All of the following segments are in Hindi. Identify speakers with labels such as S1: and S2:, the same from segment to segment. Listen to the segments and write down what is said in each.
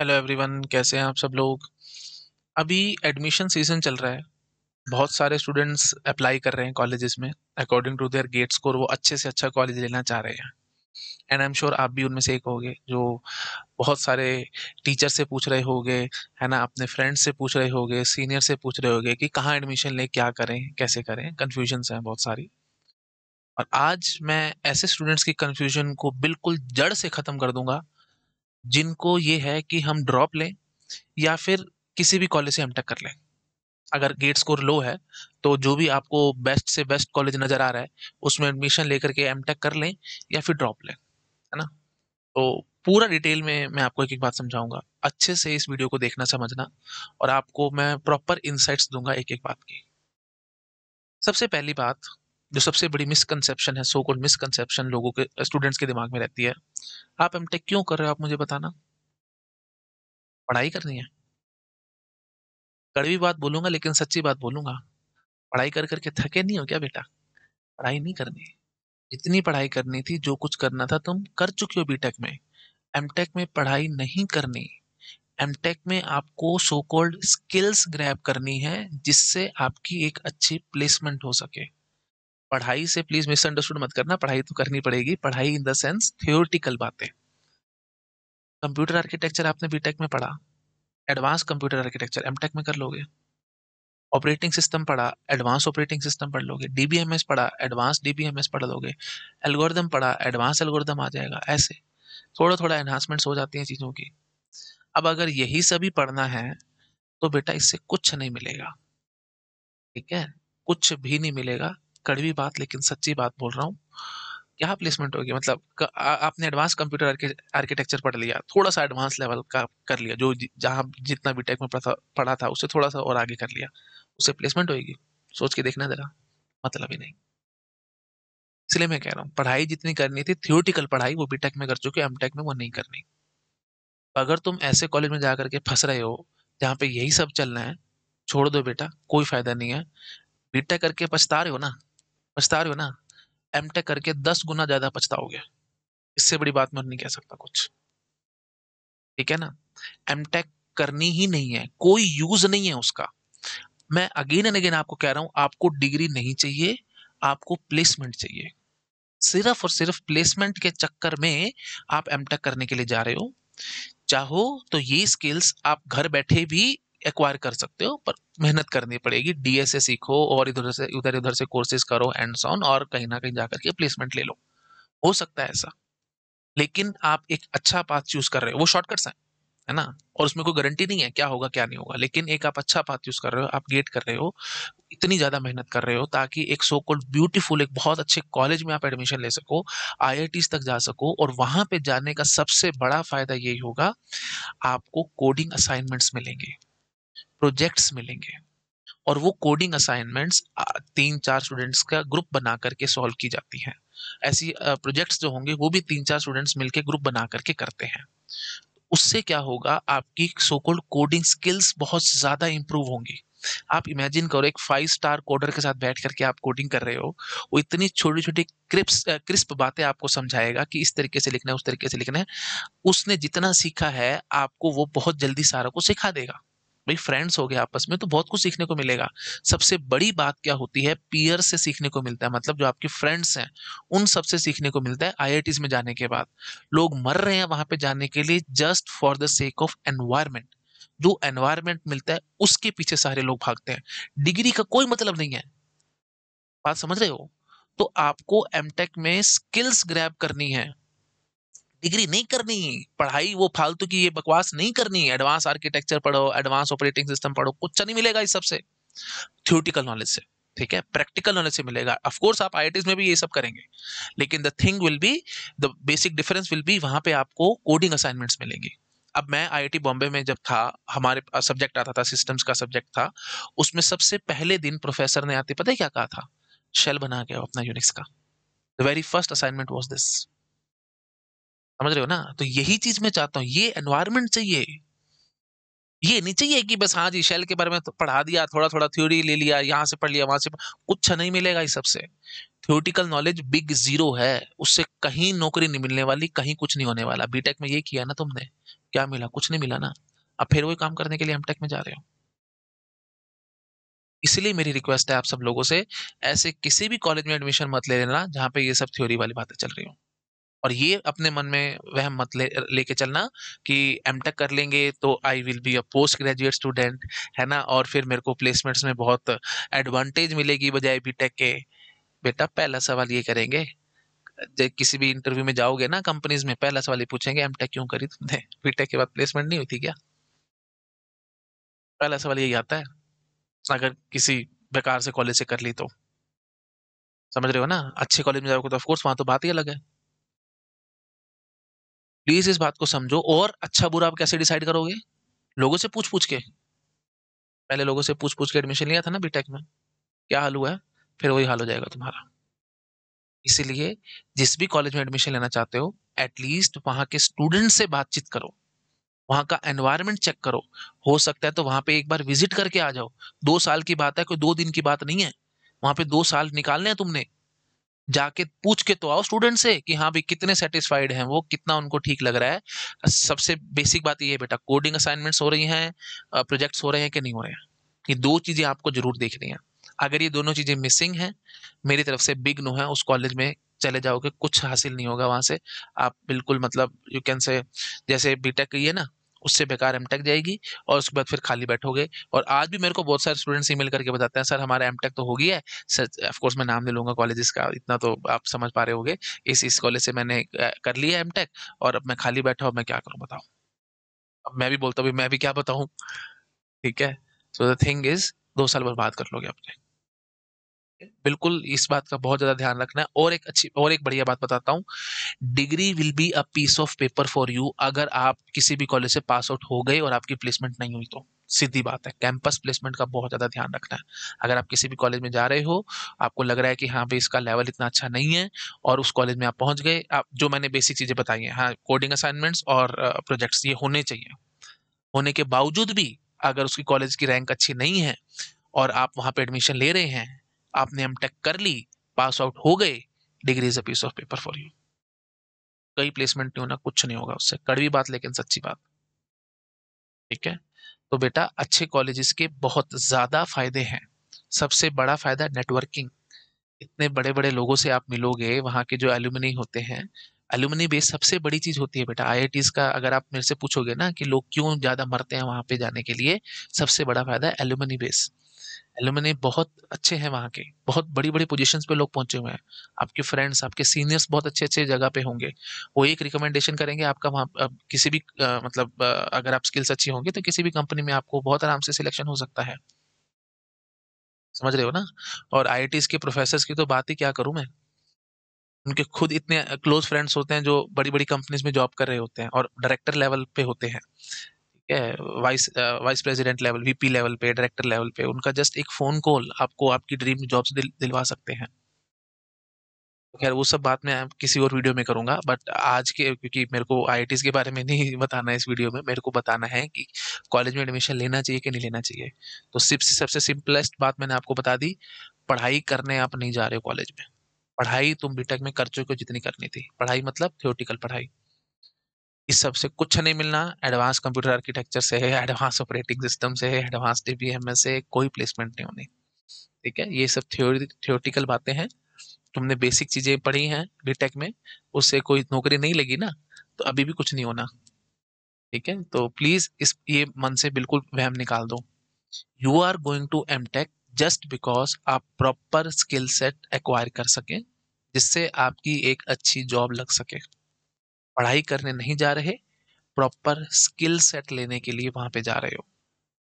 S1: हेलो एवरीवन कैसे हैं आप सब लोग अभी एडमिशन सीजन चल रहा है बहुत सारे स्टूडेंट्स अप्लाई कर रहे हैं कॉलेजेस में according to their GATE score वो अच्छे से अच्छा कॉलेज लेना चाह रहे हैं एंड आई एम श्योर आप भी उनमें से एक होगे जो बहुत सारे टीचर से पूछ रहे होंगे है ना अपने फ्रेंड्स से पूछ रहे होगे सीनियर से पूछ रहे होगे कि कहाँ एडमिशन लें क्या करें कैसे करें कन्फ्यूजन्स हैं बहुत सारी और आज मैं ऐसे स्टूडेंट्स की कन्फ्यूजन को बिल्कुल जड़ से ख़त्म कर दूंगा जिनको ये है कि हम ड्रॉप लें या फिर किसी भी कॉलेज से हम कर लें अगर गेट स्कोर लो है तो जो भी आपको बेस्ट से बेस्ट कॉलेज नज़र आ रहा है उसमें एडमिशन लेकर के एम कर लें या फिर ड्रॉप लें है ना तो पूरा डिटेल में मैं आपको एक एक बात समझाऊंगा अच्छे से इस वीडियो को देखना समझना और आपको मैं प्रॉपर इंसाइट्स दूंगा एक एक बात की सबसे पहली बात जो सबसे बड़ी मिसकनसेप्शन है सो कॉल्ड मिसकनसेप्शन लोगों के स्टूडेंट्स के दिमाग में रहती है आप एम क्यों कर रहे हो आप मुझे बताना पढ़ाई करनी है कड़वी बात बोलूंगा लेकिन सच्ची बात बोलूंगा पढ़ाई कर करके थके नहीं हो क्या बेटा पढ़ाई नहीं करनी जितनी पढ़ाई करनी थी जो कुछ करना था तुम कर चुके हो बीटेक में एमटेक में पढ़ाई नहीं करनी एमटेक में आपको सो कॉल्ड स्किल्स ग्रैब करनी है जिससे आपकी एक अच्छी प्लेसमेंट हो सके पढ़ाई से प्लीज मिसअंडरस्टूड मत करना पढ़ाई तो करनी पड़ेगी पढ़ाई इन द सेंस थियोरटिकल बातें कंप्यूटर आर्किटेक्चर आपने बीटेक में पढ़ा एडवांस कंप्यूटर आर्किटेक्चर एमटेक में कर लोगे ऑपरेटिंग सिस्टम पढ़ा एडवांस ऑपरेटिंग सिस्टम पढ़ लोगे डीबीएमएस पढ़ा एडवांस डीबीएमएस पढ़ लोगे एल्गोरिदम पढ़ा एडवांस एल्गोरिदम आ जाएगा ऐसे थोड़ा थोड़ा एनहांसमेंट्स हो जाती हैं चीज़ों की अब अगर यही सभी पढ़ना है तो बेटा इससे कुछ नहीं मिलेगा ठीक है कुछ भी नहीं मिलेगा कड़वी बात लेकिन सच्ची बात बोल रहा हूँ क्या प्लेसमेंट होगी मतलब आपने एडवांस कंप्यूटर आर्किटेक्चर पढ़ लिया थोड़ा सा एडवांस लेवल का कर लिया जो जहाँ जितना टेक में पढ़ा था उससे थोड़ा सा और आगे कर लिया उससे प्लेसमेंट होगी सोच के देखना जरा मतलब ही नहीं इसलिए मैं कह रहा हूँ पढ़ाई जितनी करनी थी थियोटिकल पढ़ाई वो बीटेक में कर चुके एम में वो नहीं करनी अगर तुम ऐसे कॉलेज में जा करके फंस रहे हो जहाँ पे यही सब चलना है छोड़ दो बेटा कोई फायदा नहीं है बीटेक करके पछता रहे हो ना पछता रहे हो ना एम टेक करके दस गुना ज्यादा पछताओगे इससे बड़ी बात मैं नहीं कह सकता कुछ ठीक है ना एम टेक करनी ही नहीं है कोई यूज नहीं है उसका मैं अगेन एंड अगेन आपको कह रहा हूं आपको डिग्री नहीं चाहिए आपको प्लेसमेंट चाहिए सिर्फ और सिर्फ प्लेसमेंट के चक्कर में आप एम टेक करने के लिए जा रहे हो चाहो तो ये स्किल्स आप घर बैठे भी एक्वायर कर सकते हो पर मेहनत करनी पड़ेगी डीएसए सीखो और इधर से उधर उधर से कोर्सेज करो एंड सॉन और कहीं ना कहीं जाकर के प्लेसमेंट ले लो हो सकता है ऐसा लेकिन आप एक अच्छा पाथ चूज कर रहे हो वो शॉर्टकट्स हैं है ना और उसमें कोई गारंटी नहीं है क्या होगा क्या नहीं होगा लेकिन एक आप अच्छा पाथ यूज कर रहे हो आप गेट कर रहे हो इतनी ज्यादा मेहनत कर रहे हो ताकि एक सो कॉल्ड ब्यूटीफुल एक बहुत अच्छे कॉलेज में आप एडमिशन ले सको आई तक जा सको और वहां पे जाने का सबसे बड़ा फायदा यही होगा आपको कोडिंग असाइनमेंट्स मिलेंगे प्रोजेक्ट्स मिलेंगे और वो कोडिंग असाइनमेंट्स तीन चार स्टूडेंट्स का ग्रुप बना करके सॉल्व की जाती हैं ऐसी प्रोजेक्ट्स जो होंगे वो भी तीन चार स्टूडेंट्स मिलके ग्रुप बना करके करते हैं उससे क्या होगा आपकी सो कोडिंग स्किल्स बहुत ज़्यादा इम्प्रूव होंगी आप इमेजिन करो एक फाइव स्टार कोडर के साथ बैठ करके आप कोडिंग कर रहे हो वो इतनी छोटी छोटी क्रिप्स क्रिस्प बातें आपको समझाएगा कि इस तरीके से लिखना है उस तरीके से लिखना है उसने जितना सीखा है आपको वो बहुत जल्दी सारा को सिखा देगा भाई फ्रेंड्स हो गए आपस में तो बहुत कुछ सीखने को मिलेगा सबसे बड़ी बात क्या होती है पीयर से सीखने को मिलता है मतलब जो आपके फ्रेंड्स हैं उन सबसे सीखने को मिलता है आई में जाने के बाद लोग मर रहे हैं वहां पे जाने के लिए just for the sake of environment जो एनवायरमेंट मिलता है उसके पीछे सारे लोग भागते हैं डिग्री का कोई मतलब नहीं है बात समझ रहे हो तो आपको एमटेक में स्किल्स ग्रैब करनी है डिग्री नहीं करनी पढ़ाई वो फालतू की ये बकवास नहीं करनी एडवांस आर्किटेक्चर पढ़ो एडवांस ऑपरेटिंग सिस्टम पढ़ो कुछ अच्छा नहीं मिलेगा इस सबसे थ्योरिटिकल नॉलेज से ठीक है प्रैक्टिकल नॉलेज से मिलेगा ऑफ कोर्स आप आई में भी ये सब करेंगे लेकिन the thing will be the basic difference will be वहाँ पे आपको कोडिंग असाइनमेंट्स मिलेंगे अब मैं आई बॉम्बे में जब था हमारे सब्जेक्ट आता था सिस्टम्स का सब्जेक्ट था उसमें सबसे पहले दिन प्रोफेसर ने आते पता है क्या कहा था शेल बना गया अपना यूनिक्स का the very first assignment was this समझ रहे हो ना तो यही चीज मैं चाहता हूँ ये एनवायरमेंट चाहिए ये नहीं चाहिए कि बस हाँ जी शेल के बारे में तो पढ़ा दिया थोड़ा थोड़ा थ्योरी ले लिया यहाँ से पढ़ लिया वहां से कुछ अच्छा नहीं मिलेगा इस सबसे थ्योरिटिकल नॉलेज बिग जीरो है उससे कहीं नौकरी नहीं मिलने वाली कहीं कुछ नहीं होने वाला बीटेक में ये किया ना तुमने क्या मिला कुछ नहीं मिला ना अब फिर वही काम करने के लिए टेक में जा रहे हो इसलिए मेरी रिक्वेस्ट है आप सब लोगों से ऐसे किसी भी कॉलेज में एडमिशन मत ले लेना जहाँ पे ये सब थ्योरी वाली बातें चल रही हूँ और ये अपने मन में वह मत ले लेके चलना कि एम टेक कर लेंगे तो I will be a post graduate student है ना और फिर मेरे को प्लेसमेंट्स में बहुत एडवांटेज मिलेगी बजाय बी टेक के बेटा पहला सवाल ये करेंगे किसी भी इंटरव्यू में जाओगे ना कंपनीज में पहला सवाल ये पूछेंगे एम टेक क्यों करी तुमने बी टेक के बाद प्लेसमेंट नहीं हुई थी क्या पहला सवाल यही आता है अगर किसी बेकार से कॉलेज से कर ली तो समझ रहे हो ना अच्छे कॉलेज में जाओगे तो ऑफकोर्स वहाँ तो बात ही अलग है प्लीज इस बात को समझो और अच्छा बुरा आप कैसे डिसाइड करोगे लोगों से पूछ पूछ के पहले लोगों से पूछ पूछ के एडमिशन लिया था ना बीटेक में क्या हाल हुआ है फिर वही हाल हो जाएगा तुम्हारा इसीलिए जिस भी कॉलेज में एडमिशन लेना चाहते हो एटलीस्ट वहाँ के स्टूडेंट से बातचीत करो वहाँ का एनवायरमेंट चेक करो हो सकता है तो वहां पे एक बार विजिट करके आ जाओ दो साल की बात है कोई दो दिन की बात नहीं है वहां पे दो साल निकालने हैं तुमने जाके पूछ के तो आओ स्टूडेंट से कि हाँ भाई कितने सेटिस्फाइड हैं वो कितना उनको ठीक लग रहा है सबसे बेसिक बात ये है बेटा कोडिंग असाइनमेंट्स हो रही हैं प्रोजेक्ट्स हो रहे हैं कि नहीं हो रहे हैं ये दो चीज़ें आपको जरूर देखनी है अगर ये दोनों चीज़ें मिसिंग हैं मेरी तरफ से बिग नो है उस कॉलेज में चले जाओगे कुछ हासिल नहीं होगा वहाँ से आप बिल्कुल मतलब यू कैन से जैसे बीटेक की है ना उससे बेकार एम टेक जाएगी और उसके बाद फिर खाली बैठोगे और आज भी मेरे को बहुत सारे स्टूडेंट्स ईमेल करके बताते हैं सर हमारा एम टेक तो हो गया है सर ऑफकोर्स मैं नाम ले लूँगा कॉलेज का इतना तो आप समझ पा रहे होगे इस इस कॉलेज से मैंने कर लिया एम टेक और अब मैं खाली बैठा हूँ मैं क्या करूँ बताऊँ अब मैं भी बोलता हूँ मैं भी क्या बताऊँ ठीक है सो द थिंग इज दो साल बर्बाद कर लोगे अपने बिल्कुल इस बात का बहुत ज़्यादा ध्यान रखना है और एक अच्छी और एक बढ़िया बात बताता हूँ degree will be a piece of paper for you अगर आप किसी भी कॉलेज से पास आउट हो गए और आपकी प्लेसमेंट नहीं हुई तो सीधी बात है कैंपस प्लेसमेंट का बहुत ज़्यादा ध्यान रखना है अगर आप किसी भी कॉलेज में जा रहे हो आपको लग रहा है कि हाँ भाई इसका लेवल इतना अच्छा नहीं है और उस कॉलेज में आप पहुँच गए आप जो मैंने बेसिक चीज़ें बताई हैं हाँ कोडिंग असाइनमेंट्स और प्रोजेक्ट्स ये होने चाहिए होने के बावजूद भी अगर उसकी कॉलेज की रैंक अच्छी नहीं है और आप वहाँ पर एडमिशन ले रहे हैं आपने एम टेक कर ली पास आउट हो गए degree is a piece of paper for you कई प्लेसमेंट नहीं होना कुछ नहीं होगा उससे कड़वी बात लेकिन सच्ची बात ठीक है तो बेटा अच्छे कॉलेजेस के बहुत ज़्यादा फायदे हैं सबसे बड़ा फायदा नेटवर्किंग इतने बड़े बड़े लोगों से आप मिलोगे वहां के जो एल्यूमिनी होते हैं एल्यूमिनी बेस सबसे बड़ी चीज़ होती है बेटा आई का अगर आप मेरे से पूछोगे ना कि लोग क्यों ज़्यादा मरते हैं वहां पे जाने के लिए सबसे बड़ा फायदा एल्यूमिनी बेस एलुमिनी बहुत अच्छे हैं वहाँ के बहुत बड़ी बड़ी पोजीशंस पे लोग पहुंचे हुए हैं आपके फ्रेंड्स आपके सीनियर्स बहुत अच्छे अच्छे जगह पे होंगे वो एक रिकमेंडेशन करेंगे आपका वहाँ किसी भी आ, मतलब आ, अगर आप स्किल्स अच्छी होंगे तो किसी भी कंपनी में आपको बहुत आराम से सिलेक्शन हो सकता है समझ रहे हो ना और आई के प्रोफेसर की तो बात ही क्या करूँ मैं उनके खुद इतने क्लोज फ्रेंड्स होते हैं जो बड़ी बड़ी कंपनीज में जॉब कर रहे होते हैं और डायरेक्टर लेवल पे होते हैं ठीक है vice vice president level VP level पे डायरेक्टर लेवल पे उनका जस्ट एक फ़ोन कॉल आपको आपकी ड्रीम जॉब्स दिल, दिलवा सकते हैं खैर वो सब बात मैं किसी और वीडियो में करूँगा बट आज के क्योंकि मेरे को आई के बारे में नहीं बताना है इस वीडियो में मेरे को बताना है कि कॉलेज में एडमिशन लेना चाहिए कि नहीं लेना चाहिए तो सिर्फ सबसे सिंपलेस्ट बात मैंने आपको बता दी पढ़ाई करने आप नहीं जा रहे हो कॉलेज में पढ़ाई तुम बीटेक में कर चुके हो जितनी करनी थी पढ़ाई मतलब थियोटिकल पढ़ाई इस सब से कुछ नहीं मिलना एडवांस कंप्यूटर आर्किटेक्चर से है एडवांस ऑपरेटिंग सिस्टम से है एडवांस डीबीएमएस से कोई प्लेसमेंट नहीं होनी ठीक है ये सब थ्योरी थ्योरेटिकल बातें हैं तुमने बेसिक चीज़ें पढ़ी हैं बीटेक में उससे कोई नौकरी नहीं लगी ना तो अभी भी कुछ नहीं होना ठीक है तो प्लीज़ इस ये मन से बिल्कुल वहम निकाल दो you are going to M tech just because आप प्रॉपर स्किल सेट एक्वायर कर सकें जिससे आपकी एक अच्छी जॉब लग सके पढ़ाई करने नहीं जा रहे प्रॉपर स्किल सेट लेने के लिए वहाँ पे जा रहे हो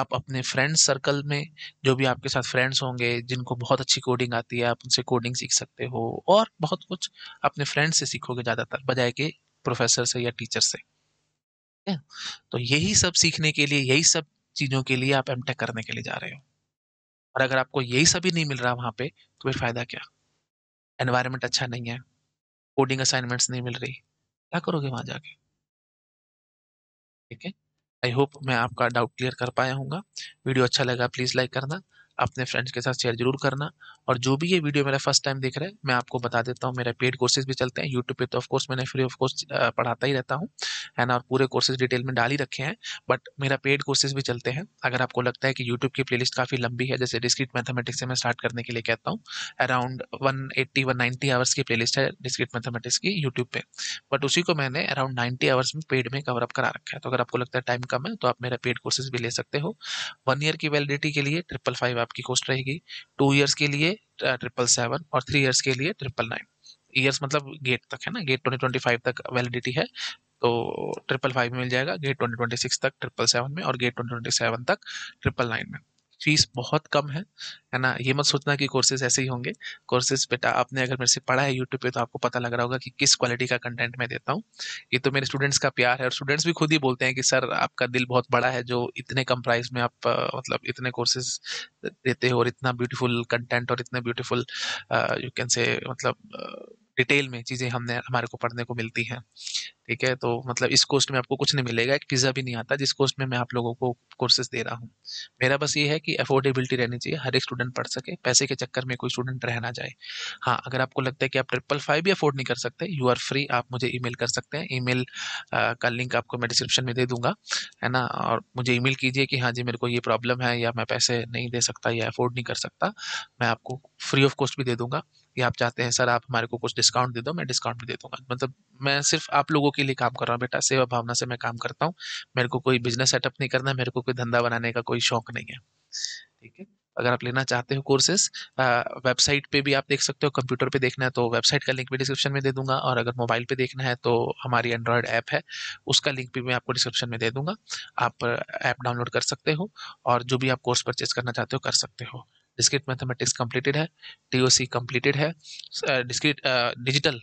S1: आप अपने फ्रेंड सर्कल में जो भी आपके साथ फ्रेंड्स होंगे जिनको बहुत अच्छी कोडिंग आती है आप उनसे कोडिंग सीख सकते हो और बहुत कुछ अपने फ्रेंड से सीखोगे ज़्यादातर बजाय के प्रोफेसर से या टीचर से तो यही सब सीखने के लिए यही सब चीज़ों के लिए आप एम करने के लिए जा रहे हो और अगर आपको यही सभी नहीं मिल रहा वहाँ पे तो फिर फ़ायदा क्या एनवायरनमेंट अच्छा नहीं है कोडिंग असाइनमेंट्स नहीं मिल रही क्या करोगे वहां जाके ठीक है आई होप मैं आपका डाउट क्लियर कर पाया हूँ वीडियो अच्छा लगा प्लीज़ लाइक करना अपने फ्रेंड्स के साथ शेयर जरूर करना और जो भी ये वीडियो मेरा फर्स्ट टाइम देख रहा है मैं आपको बता देता हूँ मेरे पेड कोर्सेज भी चलते हैं यूट्यूब पे तो ऑफकोर्स मैंने फ्री ऑफ कोर्स पढ़ाता ही रहता हूँ है ना और पूरे कोर्सेज डिटेल में डाल ही रखे हैं बट मेरा पेड कोर्सेज भी चलते हैं अगर आपको लगता है कि यूट्यूब की प्लेलिस्ट काफ़ी लंबी है जैसे डिस्क्रिट मैथमेटिक्स से मैं स्टार्ट करने के लिए कहता हूँ around one eighty one hours की प्ले है डिस्क्रिट मैथमेटिक्स की यूट्यूब पर बट उसी को मैंने अराउंड नाइन्टी आवर्स में पेड में कवरअप करा रखा है तो अगर आपको लगता है टाइम कम है तो आप मेरा पेड कोर्सेज भी ले सकते हो वन ईयर की वैलिडिटी के लिए ट्रिपल फाइव आपकी कॉस्ट रहेगी टू ईयर्स के लिए ट्रिपल uh, सेवन और थ्री ईयर्स के लिए ट्रिपल नाइन ईयर्स मतलब गेट तक है ना गेट ट्वेंटी ट्वेंटी फाइव तक वैलिडिटी है तो ट्रिपल फाइव में मिल जाएगा गेट ट्वेंटी ट्वेंटी सिक्स तक ट्रिपल सेवन में और गेट ट्वेंटी ट्वेंटी सेवन तक ट्रिपल नाइन में फीस बहुत कम है है ना ये मत सोचना कि कोर्सेज ऐसे ही होंगे कोर्सेज बेटा आपने अगर मेरे से पढ़ा है यूट्यूब पे तो आपको पता लग रहा होगा कि किस क्वालिटी का कंटेंट मैं देता हूँ ये तो मेरे स्टूडेंट्स का प्यार है और स्टूडेंट्स भी खुद ही बोलते हैं कि सर आपका दिल बहुत बड़ा है जो इतने कम प्राइस में आप मतलब इतने कोर्सेज देते हो और इतना ब्यूटीफुल कंटेंट और इतना ब्यूटीफुल यू कैन से मतलब डिटेल uh, में चीज़ें हमने हमारे को पढ़ने को मिलती हैं ठीक है तो मतलब इस कोर्स में आपको कुछ नहीं मिलेगा एक पिज्ज़ा भी नहीं आता जिस कोर्स में मैं आप लोगों को कोर्सेज दे रहा हूँ मेरा बस ये है कि अफोर्डेबिलिटी रहनी चाहिए हर एक स्टूडेंट पढ़ सके पैसे के चक्कर में कोई स्टूडेंट रहना जाए हाँ अगर आपको लगता है कि आप ट्रिपल फाइव भी अफोर्ड नहीं कर सकते यू आर फ्री आप मुझे ई कर सकते हैं ई का लिंक आपको मैं डिस्क्रिप्शन में दे दूंगा है ना और मुझे ई कीजिए कि हाँ जी मेरे को ये प्रॉब्लम है या मैं पैसे नहीं दे सकता या अफोर्ड नहीं कर सकता मैं आपको फ्री ऑफ कॉस्ट भी दे दूंगा या आप चाहते हैं सर आप हमारे को कुछ डिस्काउंट दे दो मैं डिस्काउंट भी दे दूंगा मतलब मैं सिर्फ आप लोगों के लिए काम कर रहा हूँ बेटा सेवा भावना से मैं काम करता हूँ मेरे को कोई बिजनेस सेटअप नहीं करना मेरे को कोई धंधा बनाने का कोई शौक नहीं है ठीक है अगर आप लेना चाहते हो कोर्सेस वेबसाइट पे भी आप देख सकते हो कंप्यूटर पे देखना है तो वेबसाइट का लिंक भी डिस्क्रिप्शन में दे दूंगा और अगर मोबाइल पे देखना है तो हमारी एंड्रॉयड ऐप है उसका लिंक भी मैं आपको डिस्क्रिप्शन में दे दूंगा आप ऐप डाउनलोड कर सकते हो और जो भी आप कोर्स परचेज करना चाहते हो कर सकते हो डिस्क्रिट मैथमेटिक्स कम्प्लीटेड है टी ओ सी कम्प्लीटेड है डिस्क्रिट डिजिटल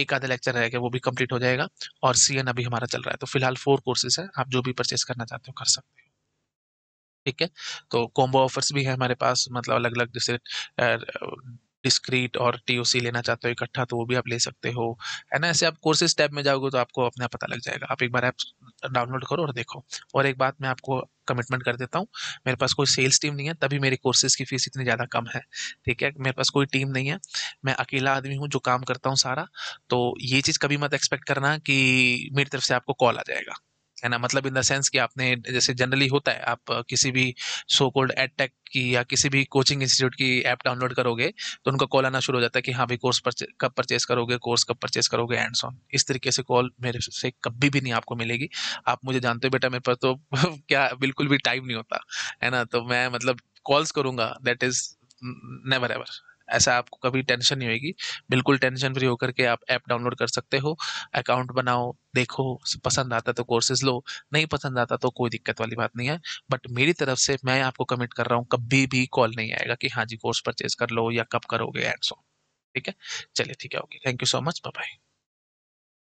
S1: एक आधा लेक्चर रहेगा वो भी कंप्लीट हो जाएगा और सी अभी हमारा चल रहा है तो फिलहाल फोर कोर्सेज है आप जो भी परचेस करना चाहते हो कर सकते हो ठीक है तो कॉम्बो ऑफर्स भी है हमारे पास मतलब अलग अलग जैसे डिस्क्रीट और टीओसी लेना चाहते हो इकट्ठा तो वो भी आप ले सकते हो है ना ऐसे आप कोर्सेज टैब में जाओगे तो आपको अपना पता लग जाएगा आप एक बार ऐप डाउनलोड करो और देखो और एक बात मैं आपको कमिटमेंट कर देता हूँ मेरे पास कोई सेल्स टीम नहीं है तभी मेरे कोर्सेज की फीस इतनी ज़्यादा कम है ठीक है मेरे पास कोई टीम नहीं है मैं अकेला आदमी हूँ जो काम करता हूँ सारा तो ये चीज़ कभी मत एक्सपेक्ट करना कि मेरी तरफ से आपको कॉल आ जाएगा है ना मतलब इन द सेंस कि आपने जैसे जनरली होता है आप किसी भी सो कोल्ड टेक की या किसी भी कोचिंग इंस्टीट्यूट की ऐप डाउनलोड करोगे तो उनका कॉल आना शुरू हो जाता है कि हाँ भाई कोर्स परचे, कब परचेज करोगे कोर्स कब परचेज करोगे एंड सॉन इस तरीके से कॉल मेरे से कभी भी नहीं आपको मिलेगी आप मुझे जानते हो बेटा मेरे पास तो क्या बिल्कुल भी टाइम नहीं होता है ना तो मैं मतलब कॉल्स करूंगा दैट इज नेवर एवर ऐसा आपको कभी टेंशन नहीं होगी बिल्कुल टेंशन फ्री होकर के आप ऐप डाउनलोड कर सकते हो अकाउंट बनाओ देखो पसंद आता तो कोर्सेज लो नहीं पसंद आता तो कोई दिक्कत वाली बात नहीं है बट मेरी तरफ से मैं आपको कमिट कर रहा हूँ कभी भी कॉल नहीं आएगा कि हाँ जी कोर्स परचेज कर लो या कब करोगे एंड सो ठीक है चलिए ठीक है okay thank you so much bye